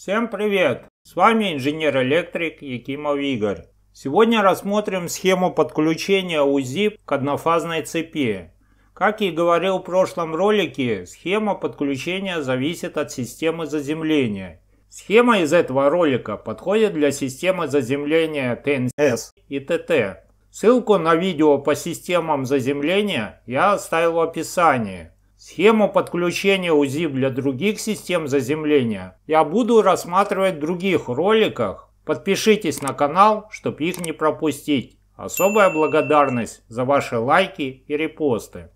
Всем привет! С вами инженер-электрик Якимов Игорь. Сегодня рассмотрим схему подключения УЗИ к однофазной цепи. Как и говорил в прошлом ролике, схема подключения зависит от системы заземления. Схема из этого ролика подходит для системы заземления ТНС и ТТ. Ссылку на видео по системам заземления я оставил в описании. Схему подключения УЗИ для других систем заземления я буду рассматривать в других роликах. Подпишитесь на канал, чтобы их не пропустить. Особая благодарность за ваши лайки и репосты.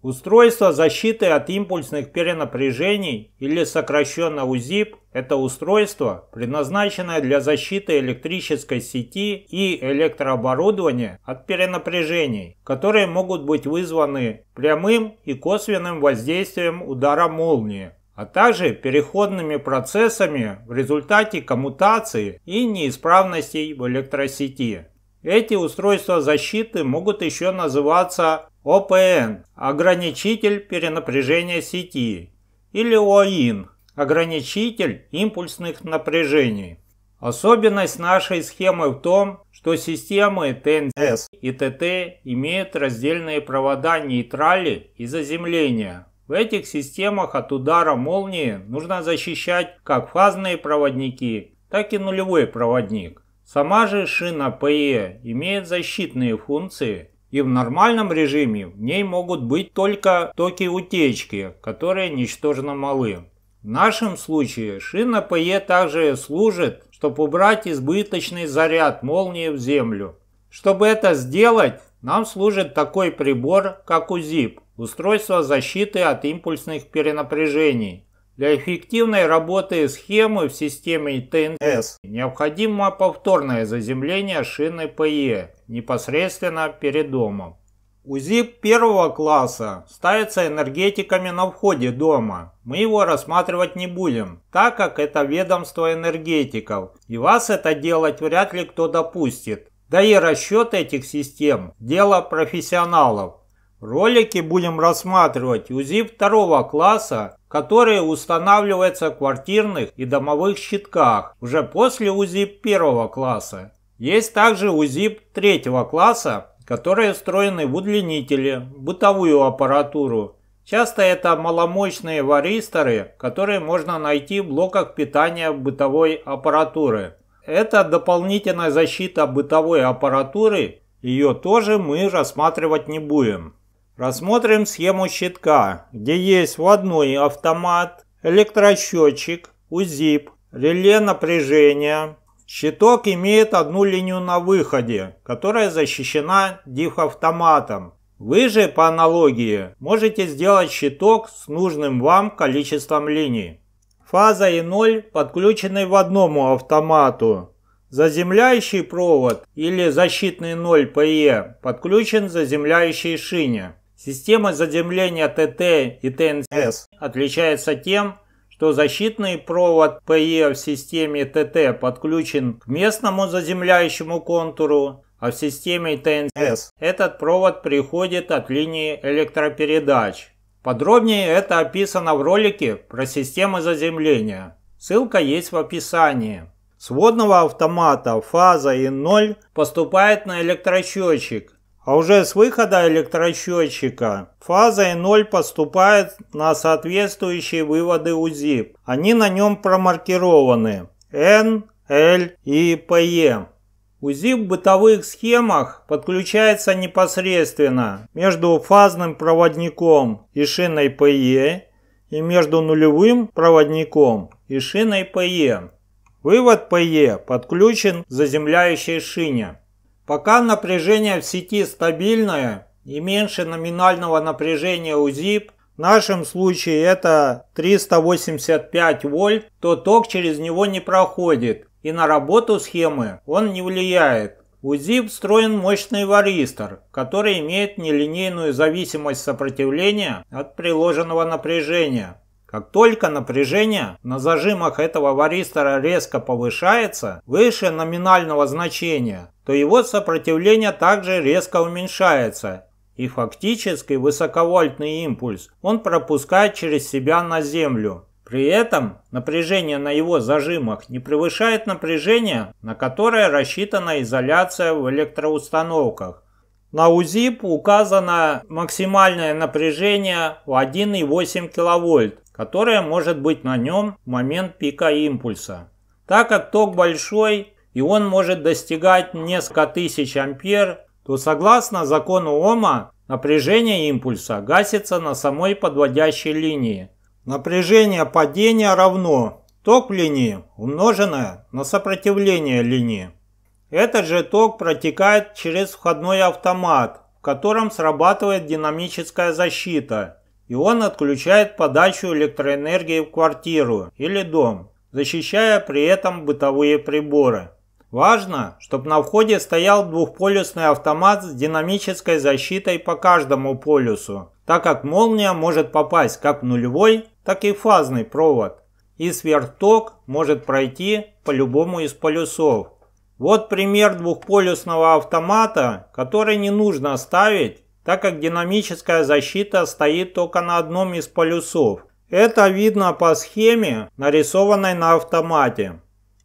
Устройство защиты от импульсных перенапряжений или сокращенно УЗИП – это устройство, предназначенное для защиты электрической сети и электрооборудования от перенапряжений, которые могут быть вызваны прямым и косвенным воздействием удара молнии, а также переходными процессами в результате коммутации и неисправностей в электросети. Эти устройства защиты могут еще называться ОПН – ограничитель перенапряжения сети, или ОИН – ограничитель импульсных напряжений. Особенность нашей схемы в том, что системы ТНС и ТТ имеют раздельные провода нейтрали и заземления. В этих системах от удара молнии нужно защищать как фазные проводники, так и нулевой проводник. Сама же шина ПЕ e имеет защитные функции, и в нормальном режиме в ней могут быть только токи утечки, которые ничтожно малы. В нашем случае шина ПЕ e также служит, чтобы убрать избыточный заряд молнии в землю. Чтобы это сделать, нам служит такой прибор, как УЗИП – устройство защиты от импульсных перенапряжений, для эффективной работы схемы в системе ТНС необходимо повторное заземление шины ПЕ непосредственно перед домом. УЗИ первого класса ставится энергетиками на входе дома. Мы его рассматривать не будем, так как это ведомство энергетиков, и вас это делать вряд ли кто допустит. Да и расчет этих систем – дело профессионалов. Ролики будем рассматривать УЗИ второго класса, которые устанавливаются в квартирных и домовых щитках уже после УЗИ первого класса. Есть также УЗИ третьего класса, которые встроены в удлинители, бытовую аппаратуру. Часто это маломощные варисторы, которые можно найти в блоках питания бытовой аппаратуры. Это дополнительная защита бытовой аппаратуры, ее тоже мы рассматривать не будем. Рассмотрим схему щитка, где есть вводной автомат, электросчетчик, УЗИП, реле напряжения. Щиток имеет одну линию на выходе, которая защищена дифавтоматом. Вы же, по аналогии, можете сделать щиток с нужным вам количеством линий. Фаза и ноль подключены в одному автомату. Заземляющий провод или защитный ноль ПЕ e подключен к заземляющей шине. Система заземления ТТ и ТНС отличается тем, что защитный провод ПЕ в системе ТТ подключен к местному заземляющему контуру, а в системе ТНС этот провод приходит от линии электропередач. Подробнее это описано в ролике про системы заземления. Ссылка есть в описании. С водного автомата фаза и 0 поступает на электросчетчик, а уже с выхода электросчетчика фазой 0 поступает на соответствующие выводы УЗИП. Они на нем промаркированы N, L и PE. УЗИ в бытовых схемах подключается непосредственно между фазным проводником и шиной ПЕ e и между нулевым проводником и шиной ПЕ. E. Вывод ПЕ e подключен к заземляющей шине. Пока напряжение в сети стабильное и меньше номинального напряжения у ZIP, в нашем случае это 385 вольт, то ток через него не проходит и на работу схемы он не влияет. У ZIP встроен мощный варистор, который имеет нелинейную зависимость сопротивления от приложенного напряжения. Как только напряжение на зажимах этого варистора резко повышается выше номинального значения, то его сопротивление также резко уменьшается и фактически высоковольтный импульс он пропускает через себя на землю. При этом напряжение на его зажимах не превышает напряжение, на которое рассчитана изоляция в электроустановках. На УЗИП указано максимальное напряжение в 1,8 кВт которая может быть на нем в момент пика импульса. Так как ток большой и он может достигать несколько тысяч ампер, то согласно закону Ома напряжение импульса гасится на самой подводящей линии. Напряжение падения равно ток линии, умноженное на сопротивление линии. Этот же ток протекает через входной автомат, в котором срабатывает динамическая защита, и он отключает подачу электроэнергии в квартиру или дом, защищая при этом бытовые приборы. Важно, чтобы на входе стоял двухполюсный автомат с динамической защитой по каждому полюсу, так как молния может попасть как в нулевой, так и в фазный провод, и сверхток может пройти по любому из полюсов. Вот пример двухполюсного автомата, который не нужно ставить, так как динамическая защита стоит только на одном из полюсов. Это видно по схеме, нарисованной на автомате.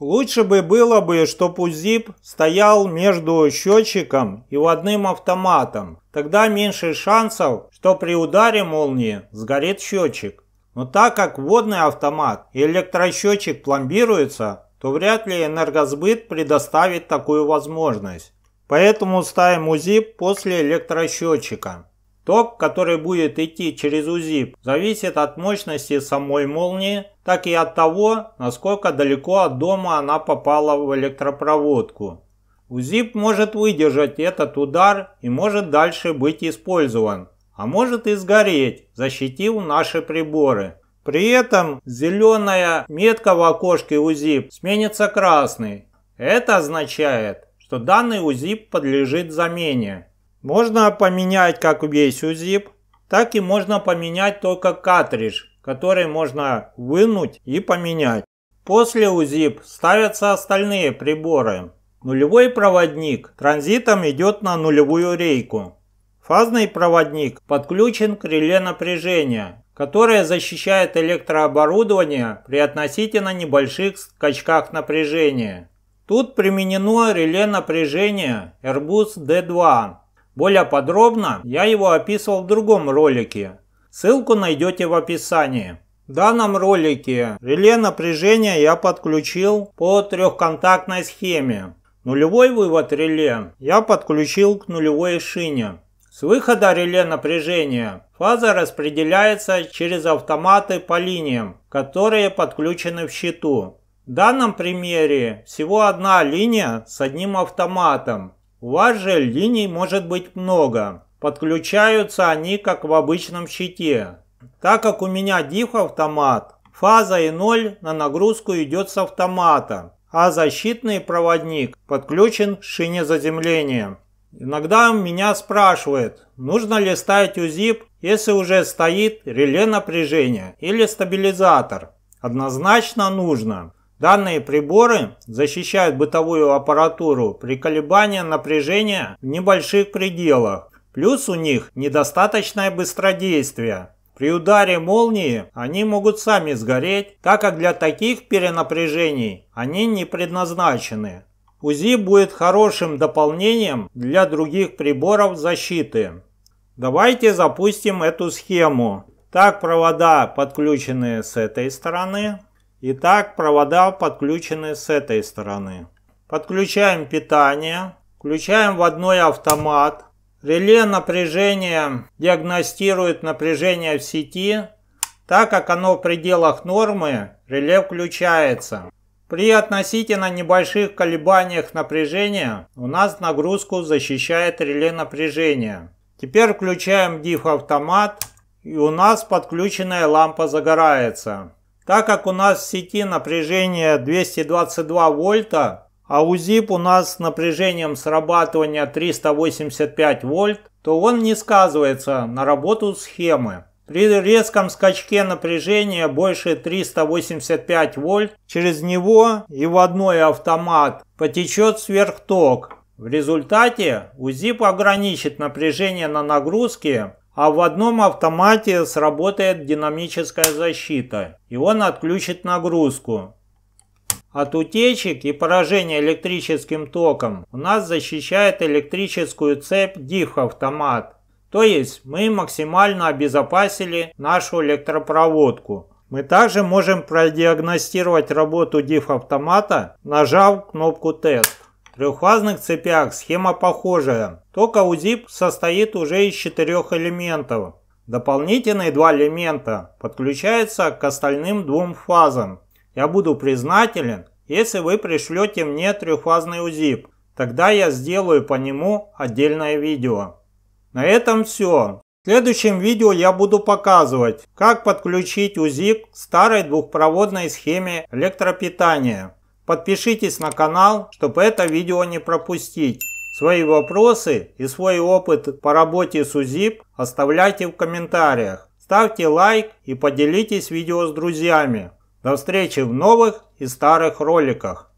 Лучше бы было бы, чтобы УЗИП стоял между счетчиком и водным автоматом. Тогда меньше шансов, что при ударе молнии сгорит счетчик. Но так как водный автомат и электросчетчик пломбируются, то вряд ли энергосбыт предоставит такую возможность. Поэтому ставим УЗИП после электросчетчика. Ток, который будет идти через УЗИП, зависит от мощности самой молнии, так и от того, насколько далеко от дома она попала в электропроводку. УЗИП может выдержать этот удар и может дальше быть использован, а может и сгореть, защитив наши приборы. При этом зеленая метка в окошке УЗИП сменится красной. Это означает, что данный УЗИП подлежит замене. Можно поменять как весь УЗИП, так и можно поменять только картридж, который можно вынуть и поменять. После УЗИП ставятся остальные приборы. Нулевой проводник транзитом идет на нулевую рейку. Фазный проводник подключен к реле напряжения, которое защищает электрооборудование при относительно небольших скачках напряжения. Тут применено реле напряжения Airbus D2. Более подробно я его описывал в другом ролике. Ссылку найдете в описании. В данном ролике реле напряжения я подключил по трехконтактной схеме. Нулевой вывод реле я подключил к нулевой шине. С выхода реле напряжения фаза распределяется через автоматы по линиям, которые подключены в щиту. В данном примере всего одна линия с одним автоматом. У вас же линий может быть много. Подключаются они как в обычном щите. Так как у меня диф автомат, фаза и ноль на нагрузку идет с автомата, а защитный проводник подключен к шине заземления. Иногда меня спрашивают, нужно ли ставить УЗИП, если уже стоит реле напряжения или стабилизатор. Однозначно нужно. Данные приборы защищают бытовую аппаратуру при колебании напряжения в небольших пределах. Плюс у них недостаточное быстродействие. При ударе молнии они могут сами сгореть, так как для таких перенапряжений они не предназначены. УЗИ будет хорошим дополнением для других приборов защиты. Давайте запустим эту схему. Так провода подключены с этой стороны. Итак, провода подключены с этой стороны. Подключаем питание. Включаем водной автомат. Реле напряжения диагностирует напряжение в сети. Так как оно в пределах нормы, реле включается. При относительно небольших колебаниях напряжения у нас нагрузку защищает реле напряжения. Теперь включаем диф автомат и у нас подключенная лампа загорается. Так как у нас в сети напряжение 222 вольта, а у ZIP у нас с напряжением срабатывания 385 вольт, то он не сказывается на работу схемы. При резком скачке напряжения больше 385 вольт, через него и в одной автомат потечет сверхток. В результате УЗИП ограничит напряжение на нагрузке а в одном автомате сработает динамическая защита, и он отключит нагрузку. От утечек и поражения электрическим током у нас защищает электрическую цепь DIF-автомат. То есть мы максимально обезопасили нашу электропроводку. Мы также можем продиагностировать работу DIF-автомата, нажав кнопку «Тест» трехфазных цепях схема похожая, только у ZIP состоит уже из четырех элементов. Дополнительные два элемента подключаются к остальным двум фазам. Я буду признателен, если вы пришлете мне трехфазный УЗИП, тогда я сделаю по нему отдельное видео. На этом все. В следующем видео я буду показывать, как подключить УЗИ к старой двухпроводной схеме электропитания. Подпишитесь на канал, чтобы это видео не пропустить. Свои вопросы и свой опыт по работе с УЗИП оставляйте в комментариях. Ставьте лайк и поделитесь видео с друзьями. До встречи в новых и старых роликах.